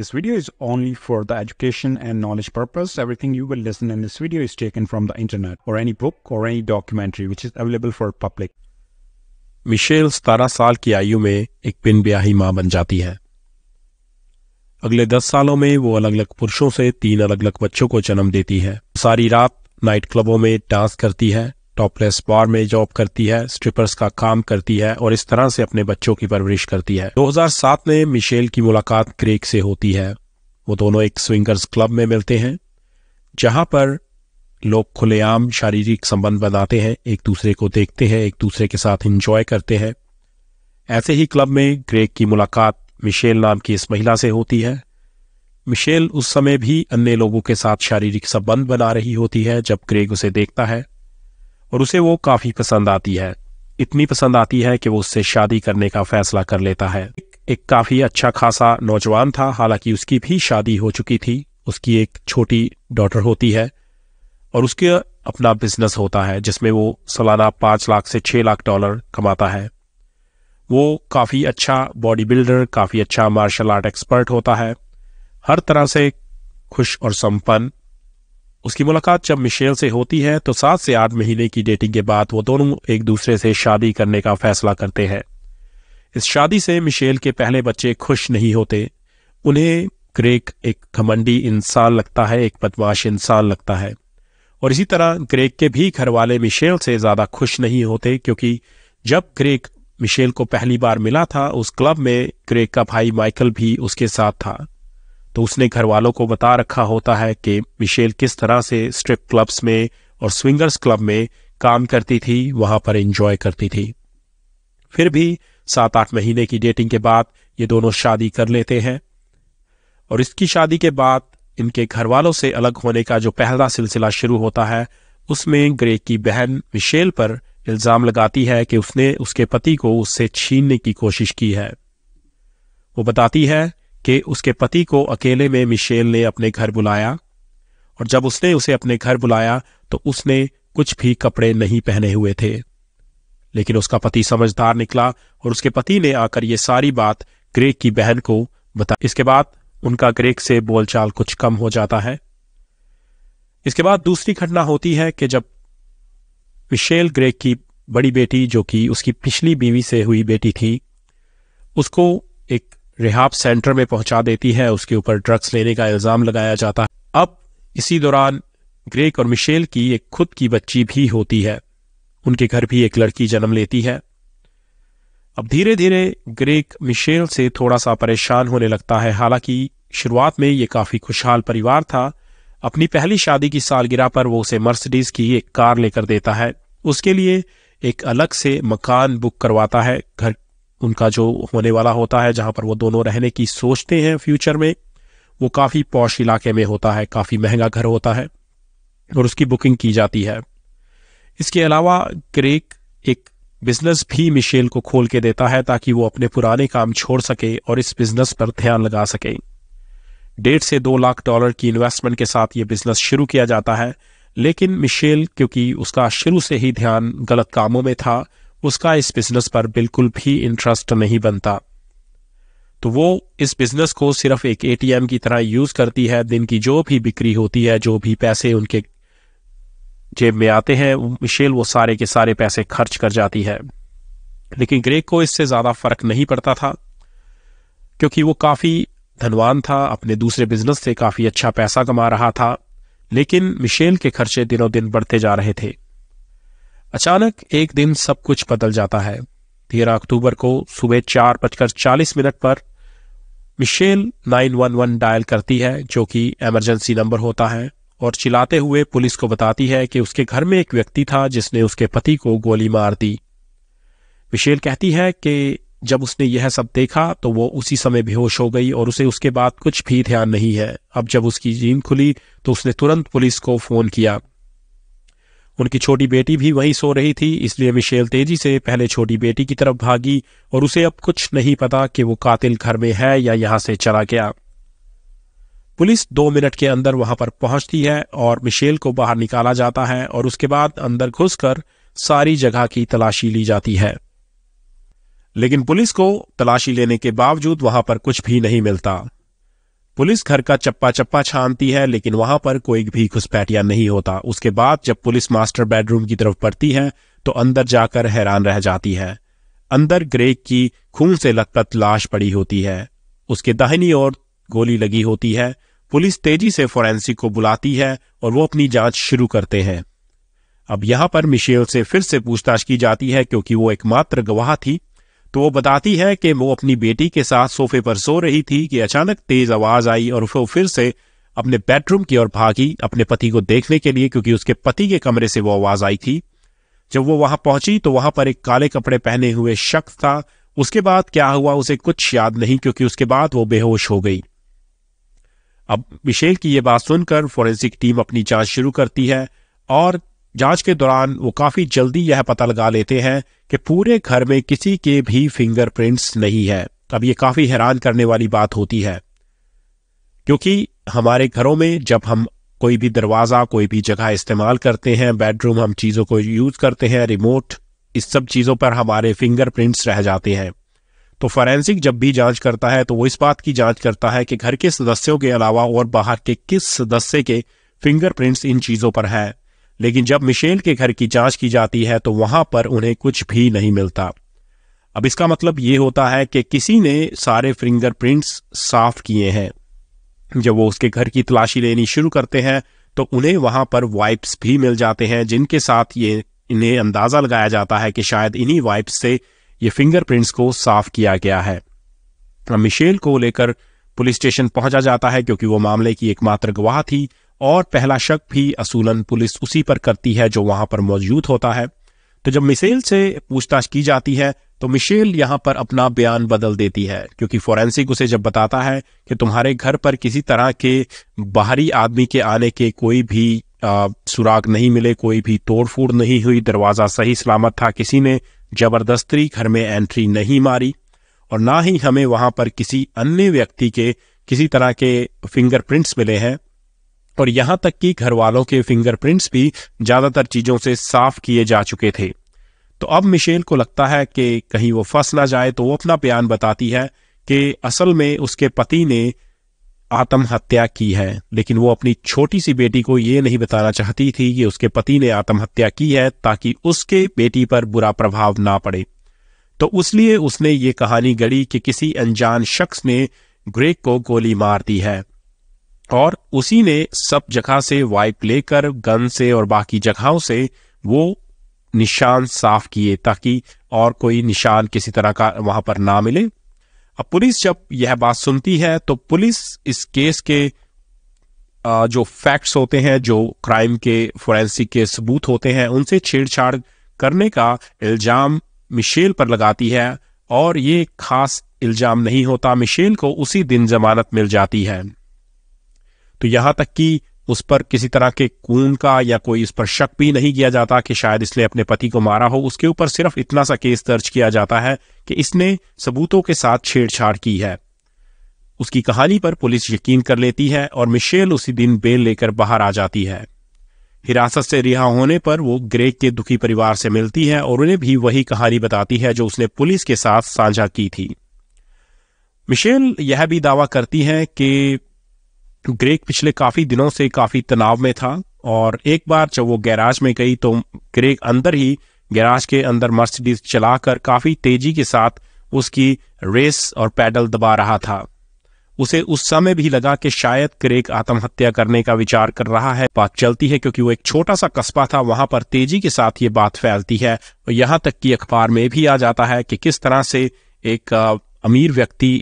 This video is only for the education and knowledge purpose. Everything you will listen in this video is taken from the internet or any book or any documentary which is available for public. Michelle सतारह साल की आयु में एक बिन ब्याही मां बन जाती है अगले दस सालों में वो अलग अलग पुरुषों से तीन अलग अलग बच्चों को जन्म देती है सारी रात नाइट क्लबों में डांस करती है टॉपलेस बार में जॉब करती है स्ट्रिपर्स का काम करती है और इस तरह से अपने बच्चों की परवरिश करती है 2007 में मिशेल की मुलाकात क्रेक से होती है वो दोनों एक स्विंगर्स क्लब में मिलते हैं जहां पर लोग खुलेआम शारीरिक संबंध बनाते हैं एक दूसरे को देखते हैं एक दूसरे के साथ इंजॉय करते हैं ऐसे ही क्लब में क्रेक की मुलाकात मिशेल नाम की इस महिला से होती है मिशेल उस समय भी अन्य लोगों के साथ शारीरिक संबंध बना रही होती है जब ग्रेग उसे देखता है और उसे वो काफ़ी पसंद आती है इतनी पसंद आती है कि वो उससे शादी करने का फैसला कर लेता है एक काफ़ी अच्छा खासा नौजवान था हालांकि उसकी भी शादी हो चुकी थी उसकी एक छोटी डॉटर होती है और उसके अपना बिजनेस होता है जिसमें वो सालाना पाँच लाख से छः लाख डॉलर कमाता है वो काफ़ी अच्छा बॉडी बिल्डर काफ़ी अच्छा मार्शल आर्ट एक्सपर्ट होता है हर तरह से खुश और संपन्न उसकी मुलाकात जब मिशेल से होती है तो सात से आठ महीने की डेटिंग के बाद वो दोनों एक दूसरे से शादी करने का फैसला करते हैं इस शादी से मिशेल के पहले बच्चे खुश नहीं होते उन्हें ग्रेक एक घमंडी इंसान लगता है एक बदमाश इंसान लगता है और इसी तरह ग्रेक के भी घर वाले मिशेल से ज़्यादा खुश नहीं होते क्योंकि जब ग्रेक मिशेल को पहली बार मिला था उस क्लब में ग्रेक का भाई माइकल भी उसके साथ था तो उसने घर वालों को बता रखा होता है कि मिशेल किस तरह से स्ट्रिप क्लब्स में और स्विंगर्स क्लब में काम करती थी वहां पर एंजॉय करती थी फिर भी सात आठ महीने की डेटिंग के बाद ये दोनों शादी कर लेते हैं और इसकी शादी के बाद इनके घर वालों से अलग होने का जो पहला सिलसिला शुरू होता है उसमें ग्रेक की बहन मिशेल पर इल्जाम लगाती है कि उसने उसके पति को उससे छीनने की कोशिश की है वो बताती है कि उसके पति को अकेले में मिशेल ने अपने घर बुलाया और जब उसने उसे अपने घर बुलाया तो उसने कुछ भी कपड़े नहीं पहने हुए थे लेकिन उसका पति समझदार निकला और उसके पति ने आकर यह सारी बात ग्रेक की बहन को बता इसके बाद उनका ग्रेक से बोलचाल कुछ कम हो जाता है इसके बाद दूसरी घटना होती है कि जब मिशेल ग्रेक की बड़ी बेटी जो कि उसकी पिछली बीवी से हुई बेटी थी उसको एक रिहाब सेंटर में पहुंचा देती है उसके ऊपर ड्रग्स लेने का इल्ज़ाम लगाया जाता है अब इसी दौरान ग्रेक और मिशेल की एक खुद की बच्ची भी होती है उनके घर भी एक लड़की जन्म लेती है अब धीरे धीरे ग्रेक मिशेल से थोड़ा सा परेशान होने लगता है हालांकि शुरुआत में ये काफ़ी खुशहाल परिवार था अपनी पहली शादी की सालगिरह पर वो उसे मर्सिडीज की एक कार लेकर देता है उसके लिए एक अलग से मकान बुक करवाता है घर उनका जो होने वाला होता है जहां पर वो दोनों रहने की सोचते हैं फ्यूचर में वो काफ़ी पौश इलाके में होता है काफ़ी महंगा घर होता है और उसकी बुकिंग की जाती है इसके अलावा ग्रेक एक बिजनेस भी मिशेल को खोल के देता है ताकि वो अपने पुराने काम छोड़ सके और इस बिजनेस पर ध्यान लगा सके डेढ़ से दो लाख डॉलर की इन्वेस्टमेंट के साथ ये बिजनेस शुरू किया जाता है लेकिन मिशेल क्योंकि उसका शुरू से ही ध्यान गलत कामों में था उसका इस बिजनेस पर बिल्कुल भी इंटरेस्ट नहीं बनता तो वो इस बिजनेस को सिर्फ एक एटीएम की तरह यूज करती है दिन की जो भी बिक्री होती है जो भी पैसे उनके जेब में आते हैं मिशेल वो सारे के सारे पैसे खर्च कर जाती है लेकिन ग्रेग को इससे ज्यादा फर्क नहीं पड़ता था क्योंकि वो काफी धनवान था अपने दूसरे बिजनेस से काफी अच्छा पैसा कमा रहा था लेकिन मिशेल के खर्चे दिनों दिन बढ़ते जा रहे थे अचानक एक दिन सब कुछ बदल जाता है तेरह अक्टूबर को सुबह चार बजकर चालीस मिनट पर मिशेल 911 डायल करती है जो कि इमरजेंसी नंबर होता है और चिल्लाते हुए पुलिस को बताती है कि उसके घर में एक व्यक्ति था जिसने उसके पति को गोली मार दी मिशेल कहती है कि जब उसने यह सब देखा तो वो उसी समय बेहोश हो गई और उसे उसके बाद कुछ भी ध्यान नहीं है अब जब उसकी जींद खुली तो उसने तुरंत पुलिस को फोन किया उनकी छोटी बेटी भी वहीं सो रही थी इसलिए मिशेल तेजी से पहले छोटी बेटी की तरफ भागी और उसे अब कुछ नहीं पता कि वो कातिल घर में है या यहां से चला गया पुलिस दो मिनट के अंदर वहां पर पहुंचती है और मिशेल को बाहर निकाला जाता है और उसके बाद अंदर घुसकर सारी जगह की तलाशी ली जाती है लेकिन पुलिस को तलाशी लेने के बावजूद वहां पर कुछ भी नहीं मिलता पुलिस घर का चप्पा चप्पा छानती है लेकिन वहां पर कोई भी घुसपैठिया नहीं होता उसके बाद जब पुलिस मास्टर बेडरूम की तरफ पड़ती है तो अंदर जाकर हैरान रह जाती है अंदर ग्रेग की खून से लथपथ लाश पड़ी होती है उसके दाहिनी ओर गोली लगी होती है पुलिस तेजी से फोरेंसिक को बुलाती है और वो अपनी जांच शुरू करते हैं अब यहां पर मिशेल से फिर से पूछताछ की जाती है क्योंकि वो एकमात्र गवाह थी तो वो बताती है कि वो अपनी बेटी के साथ सोफे पर सो रही थी कि अचानक तेज आवाज आई और वो फिर से अपने बेडरूम की ओर भागी अपने पति को देखने के लिए क्योंकि उसके पति के कमरे से वो आवाज आई थी जब वो वहां पहुंची तो वहां पर एक काले कपड़े पहने हुए शख्स था उसके बाद क्या हुआ उसे कुछ याद नहीं क्योंकि उसके बाद वो बेहोश हो गई अब मिशेल की यह बात सुनकर फॉरेंसिक टीम अपनी जांच शुरू करती है और जांच के दौरान वो काफी जल्दी यह पता लगा लेते हैं कि पूरे घर में किसी के भी फिंगरप्रिंट्स नहीं है अब ये काफी हैरान करने वाली बात होती है क्योंकि हमारे घरों में जब हम कोई भी दरवाज़ा कोई भी जगह इस्तेमाल करते हैं बेडरूम हम चीज़ों को यूज़ करते हैं रिमोट इस सब चीज़ों पर हमारे फिंगरप्रिंट्स रह जाते हैं तो फॉरेंसिक जब भी जांच करता है तो वो इस बात की जांच करता है कि घर के सदस्यों के अलावा और बाहर के किस सदस्य के फिंगरप्रिंट्स इन चीज़ों पर है लेकिन जब मिशेल के घर की जांच की जाती है तो वहां पर उन्हें कुछ भी नहीं मिलता अब इसका मतलब ये होता है कि किसी ने सारे फिंगरप्रिंट्स साफ किए हैं जब वो उसके घर की तलाशी लेनी शुरू करते हैं तो उन्हें वहां पर वाइप्स भी मिल जाते हैं जिनके साथ ये इन्हें अंदाजा लगाया जाता है कि शायद इन्हीं वाइप्स से ये फिंगरप्रिंट्स को साफ किया गया है मिशेल को लेकर पुलिस स्टेशन पहुंचा जाता है क्योंकि वो मामले की एकमात्र गवाह थी और पहला शक भी असूलन पुलिस उसी पर करती है जो वहां पर मौजूद होता है तो जब मिशेल से पूछताछ की जाती है तो मिशेल यहाँ पर अपना बयान बदल देती है क्योंकि फोरेंसिक उसे जब बताता है कि तुम्हारे घर पर किसी तरह के बाहरी आदमी के आने के कोई भी सुराग नहीं मिले कोई भी तोड़फोड़ नहीं हुई दरवाज़ा सही सलामत था किसी ने जबरदस्ती घर में एंट्री नहीं मारी और ना ही हमें वहाँ पर किसी अन्य व्यक्ति के किसी तरह के फिंगरप्रिंट्स मिले हैं और यहां तक कि घर वालों के फिंगरप्रिंट्स भी ज्यादातर चीजों से साफ किए जा चुके थे तो अब मिशेल को लगता है कि कहीं वो फंस ना जाए तो वो अपना बयान बताती है कि असल में उसके पति ने आत्महत्या की है लेकिन वो अपनी छोटी सी बेटी को ये नहीं बताना चाहती थी कि उसके पति ने आत्महत्या की है ताकि उसके बेटी पर बुरा प्रभाव ना पड़े तो उसलिए उसने ये कहानी गढ़ी कि किसी अनजान शख्स ने ग्रेक को गोली मार दी है और उसी ने सब जगह से वाइप लेकर गन से और बाकी जगहों से वो निशान साफ किए ताकि और कोई निशान किसी तरह का वहां पर ना मिले अब पुलिस जब यह बात सुनती है तो पुलिस इस केस के जो फैक्ट्स होते हैं जो क्राइम के फोरेंसिक के सबूत होते हैं उनसे छेड़छाड़ करने का इल्जाम मिशेल पर लगाती है और ये खास इल्जाम नहीं होता मिशेल को उसी दिन जमानत मिल जाती है तो यहां तक कि उस पर किसी तरह के खून का या कोई इस पर शक भी नहीं किया जाता कि शायद इसने अपने पति को मारा हो उसके ऊपर सिर्फ इतना सा केस दर्ज किया जाता है कि इसने सबूतों के साथ छेड़छाड़ की है उसकी कहानी पर पुलिस यकीन कर लेती है और मिशेल उसी दिन बेल लेकर बाहर आ जाती है हिरासत से रिहा होने पर वो ग्रेक के दुखी परिवार से मिलती है और उन्हें भी वही कहानी बताती है जो उसने पुलिस के साथ साझा की थी मिशेल यह भी दावा करती है कि ग्रेग पिछले काफी दिनों से काफी तनाव में था और एक बार जब वो गैराज में गई तो ग्रेग अंदर ही गैराज के अंदर मर्सिडीज चलाकर काफी तेजी के साथ उसकी रेस और पैडल दबा रहा था उसे उस समय भी लगा कि शायद क्रेक आत्महत्या करने का विचार कर रहा है बात चलती है क्योंकि वो एक छोटा सा कस्बा था वहां पर तेजी के साथ ये बात फैलती है और यहां तक कि अखबार में भी आ जाता है कि किस तरह से एक अमीर व्यक्ति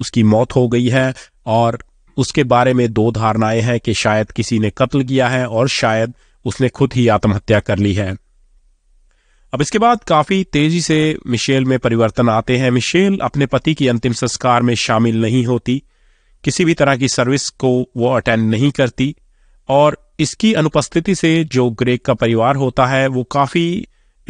उसकी मौत हो गई है और उसके बारे में दो धारणाएं हैं कि शायद किसी ने कत्ल किया है और शायद उसने खुद ही आत्महत्या कर ली है अब इसके बाद काफी तेजी से मिशेल में परिवर्तन आते हैं मिशेल अपने पति की अंतिम संस्कार में शामिल नहीं होती किसी भी तरह की सर्विस को वो अटेंड नहीं करती और इसकी अनुपस्थिति से जो ग्रेक का परिवार होता है वो काफी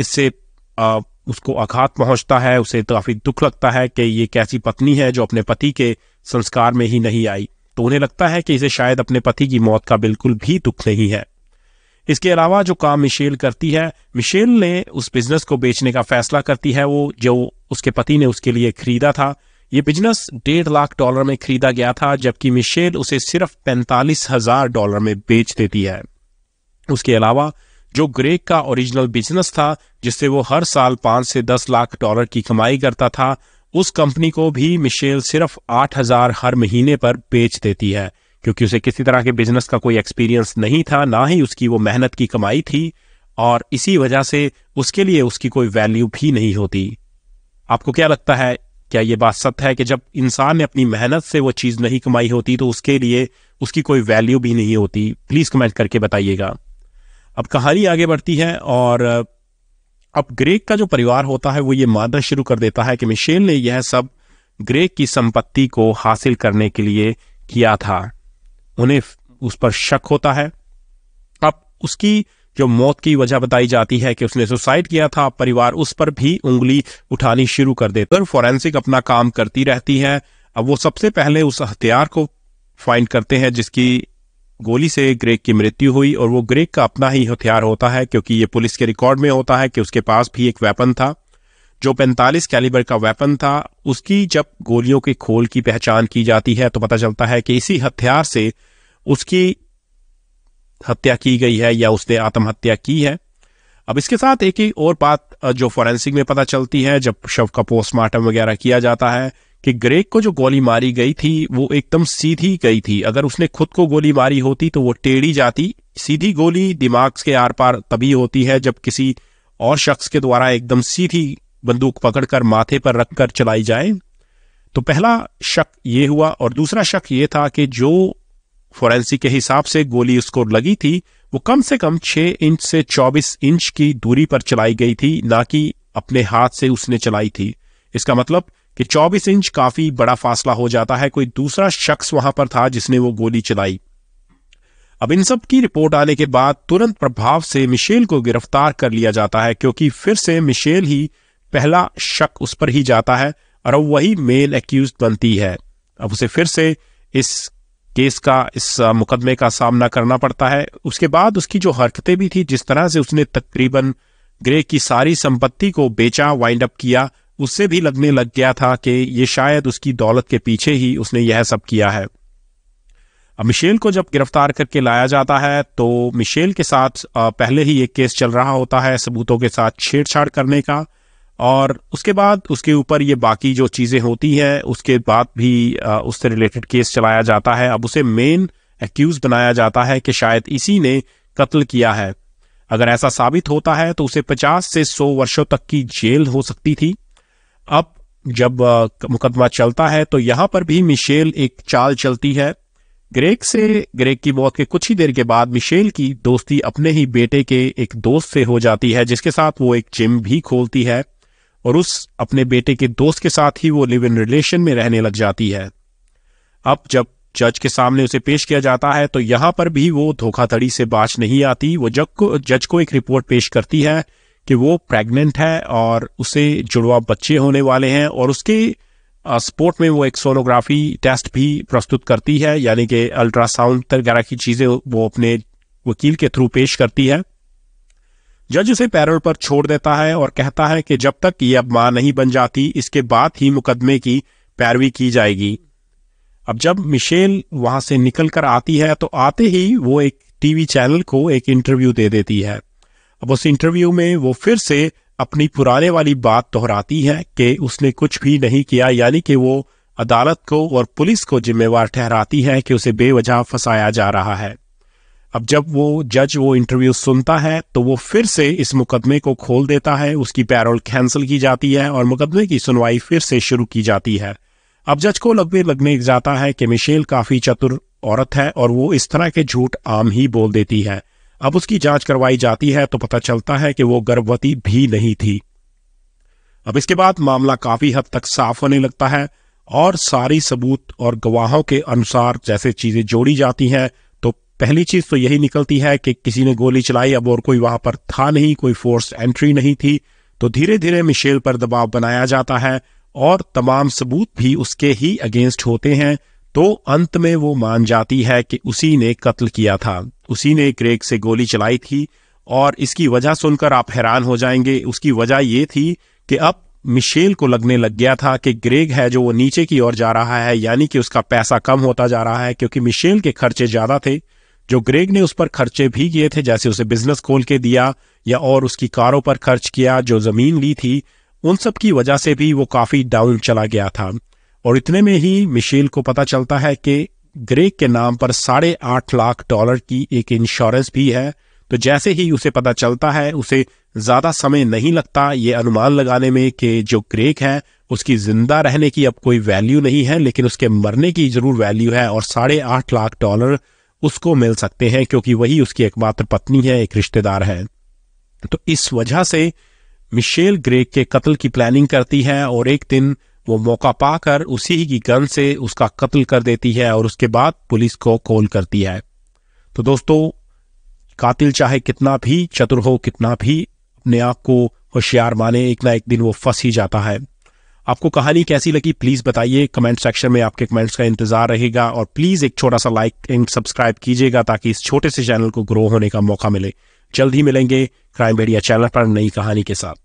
इससे आ, उसको आघात पहुंचता है उसे काफी दुख लगता है कि ये कैसी पत्नी है जो अपने पति के संस्कार में ही नहीं आई तो उन्हें लगता है कि इसे शायद अपने पति की मौत का बिल्कुल भी दुख नहीं है इसके अलावा जो काम मिशेल करती है मिशेल ने उस बिजनेस को बेचने का फैसला करती है वो जो उसके पति ने उसके लिए खरीदा था ये बिजनेस डेढ़ लाख डॉलर में खरीदा गया था जबकि मिशेल उसे सिर्फ पैंतालीस हजार डॉलर में बेच देती है उसके अलावा जो ग्रेक का ओरिजिनल बिजनेस था जिससे वो हर साल पांच से दस लाख डॉलर की कमाई करता था उस कंपनी को भी मिशेल सिर्फ आठ हजार हर महीने पर बेच देती है क्योंकि उसे किसी तरह के बिजनेस का कोई एक्सपीरियंस नहीं था ना ही उसकी वो मेहनत की कमाई थी और इसी वजह से उसके लिए उसकी कोई वैल्यू भी नहीं होती आपको क्या लगता है क्या ये बात सत्य है कि जब इंसान ने अपनी मेहनत से वो चीज़ नहीं कमाई होती तो उसके लिए उसकी कोई वैल्यू भी नहीं होती प्लीज़ कमेंट करके बताइएगा अब कहानी आगे बढ़ती है और अब ग्रेक का जो परिवार होता है वो ये मानना शुरू कर देता है कि मिशेल ने यह सब ग्रेक की संपत्ति को हासिल करने के लिए किया था उन्हें उस पर शक होता है अब उसकी जो मौत की वजह बताई जाती है कि उसने सुसाइड किया था परिवार उस पर भी उंगली उठानी शुरू कर देते फोरेंसिक फॉरेंसिक अपना काम करती रहती है अब वो सबसे पहले उस हथियार को फाइंड करते हैं जिसकी गोली से ग्रेक की मृत्यु हुई और वो ग्रेक का अपना ही हथियार होता है क्योंकि ये पुलिस के रिकॉर्ड में होता है कि उसके पास भी एक वेपन था जो 45 कैलिबर का वेपन था उसकी जब गोलियों के खोल की पहचान की जाती है तो पता चलता है कि इसी हथियार से उसकी हत्या की गई है या उसने आत्महत्या की है अब इसके साथ एक ही और बात जो फॉरेंसिक में पता चलती है जब शव का पोस्टमार्टम वगैरह किया जाता है कि ग्रेक को जो गोली मारी गई थी वो एकदम सीधी गई थी अगर उसने खुद को गोली मारी होती तो वो टेढ़ी जाती सीधी गोली दिमाग के आर पार तभी होती है जब किसी और शख्स के द्वारा एकदम सीधी बंदूक पकड़कर माथे पर रखकर चलाई जाए तो पहला शक ये हुआ और दूसरा शक ये था कि जो फोरेंसिक के हिसाब से गोली उसको लगी थी वो कम से कम छह इंच से चौबीस इंच की दूरी पर चलाई गई थी ना कि अपने हाथ से उसने चलाई थी इसका मतलब कि 24 इंच काफी बड़ा फासला हो जाता है कोई दूसरा शख्स वहां पर था जिसने वो गोली चलाई अब इन सब की रिपोर्ट आने के बाद तुरंत प्रभाव से मिशेल को गिरफ्तार कर लिया जाता है क्योंकि फिर से मिशेल ही पहला शक उस पर ही जाता है और अब वही मेल एक्यूज बनती है अब उसे फिर से इस केस का इस मुकदमे का सामना करना पड़ता है उसके बाद उसकी जो हरकतें भी थी जिस तरह से उसने तकरीबन ग्रे की सारी संपत्ति को बेचा वाइंड अप किया उससे भी लगने लग गया था कि ये शायद उसकी दौलत के पीछे ही उसने यह सब किया है अब मिशेल को जब गिरफ्तार करके लाया जाता है तो मिशेल के साथ पहले ही एक केस चल रहा होता है सबूतों के साथ छेड़छाड़ करने का और उसके बाद उसके ऊपर ये बाकी जो चीज़ें होती हैं उसके बाद भी उससे रिलेटेड केस चलाया जाता है अब उसे मेन एक्यूज़ बनाया जाता है कि शायद इसी ने कत्ल किया है अगर ऐसा साबित होता है तो उसे 50 से 100 वर्षों तक की जेल हो सकती थी अब जब मुकदमा चलता है तो यहां पर भी मिशेल एक चाल चलती है ग्रेक से ग्रेक की मौत के कुछ ही देर के बाद मिशेल की दोस्ती अपने ही बेटे के एक दोस्त से हो जाती है जिसके साथ वो एक जिम भी खोलती है और उस अपने बेटे के दोस्त के साथ ही वो लिव इन रिलेशन में रहने लग जाती है अब जब जज के सामने उसे पेश किया जाता है तो यहां पर भी वो धोखाधड़ी से बाज नहीं आती वो जज को जज को एक रिपोर्ट पेश करती है कि वो प्रेग्नेंट है और उसे जुड़वा बच्चे होने वाले हैं और उसके स्पोर्ट में वो एक सोनोग्राफी टेस्ट भी प्रस्तुत करती है यानी कि अल्ट्रासाउंड वगैरह की चीज़ें वो अपने वकील के थ्रू पेश करती है जज उसे पैरोल पर छोड़ देता है और कहता है कि जब तक ये अब मां नहीं बन जाती इसके बाद ही मुकदमे की पैरवी की जाएगी अब जब मिशेल वहां से निकल कर आती है तो आते ही वो एक टीवी चैनल को एक इंटरव्यू दे देती है अब उस इंटरव्यू में वो फिर से अपनी पुराने वाली बात दोहराती है कि उसने कुछ भी नहीं किया यानी कि वो अदालत को और पुलिस को जिम्मेवार ठहराती है कि उसे बेवजह फंसाया जा रहा है अब जब वो जज वो इंटरव्यू सुनता है तो वो फिर से इस मुकदमे को खोल देता है उसकी पैरोल कैंसिल की जाती है और मुकदमे की सुनवाई फिर से शुरू की जाती है अब जज को लगने लगने जाता है कि मिशेल काफी चतुर औरत है और वो इस तरह के झूठ आम ही बोल देती है अब उसकी जांच करवाई जाती है तो पता चलता है कि वो गर्भवती भी नहीं थी अब इसके बाद मामला काफी हद तक साफ होने लगता है और सारी सबूत और गवाहों के अनुसार जैसे चीजें जोड़ी जाती हैं तो पहली चीज तो यही निकलती है कि किसी ने गोली चलाई अब और कोई वहां पर था नहीं कोई फोर्स एंट्री नहीं थी तो धीरे धीरे मिशेल पर दबाव बनाया जाता है और तमाम सबूत भी उसके ही अगेंस्ट होते हैं तो अंत में वो मान जाती है कि उसी ने कत्ल किया था उसी ने क्रेग से गोली चलाई थी और इसकी वजह सुनकर आप हैरान हो जाएंगे उसकी वजह ये थी कि अब मिशेल को लगने लग गया था कि ग्रेग है जो वो नीचे की ओर जा रहा है यानी कि उसका पैसा कम होता जा रहा है क्योंकि मिशेल के खर्चे ज्यादा थे जो ग्रेग ने उस पर खर्चे भी किए थे जैसे उसे बिजनेस खोल के दिया या और उसकी कारों पर खर्च किया जो जमीन ली थी उन सब की वजह से भी वो काफी डाउन चला गया था और इतने में ही मिशेल को पता चलता है कि ग्रेग के नाम पर साढ़े आठ लाख डॉलर की एक इंश्योरेंस भी है तो जैसे ही उसे पता चलता है उसे ज्यादा समय नहीं लगता ये अनुमान लगाने में कि जो ग्रेक है उसकी जिंदा रहने की अब कोई वैल्यू नहीं है लेकिन उसके मरने की जरूर वैल्यू है और साढ़े आठ लाख डॉलर उसको मिल सकते हैं क्योंकि वही उसकी एकमात्र पत्नी है एक रिश्तेदार है तो इस वजह से मिशेल ग्रेक के कत्ल की प्लानिंग करती है और एक दिन वो मौका पाकर उसी ही की गन से उसका कत्ल कर देती है और उसके बाद पुलिस को कॉल करती है तो दोस्तों कातिल चाहे कितना भी चतुर हो कितना भी अपने आप को होशियार माने एक ना एक दिन वो फंस ही जाता है आपको कहानी कैसी लगी प्लीज़ बताइए कमेंट सेक्शन में आपके कमेंट्स का इंतज़ार रहेगा और प्लीज़ एक छोटा सा लाइक एंड सब्सक्राइब कीजिएगा ताकि इस छोटे से चैनल को ग्रो होने का मौका मिले जल्द ही मिलेंगे क्राइम मीडिया चैनल पर नई कहानी के साथ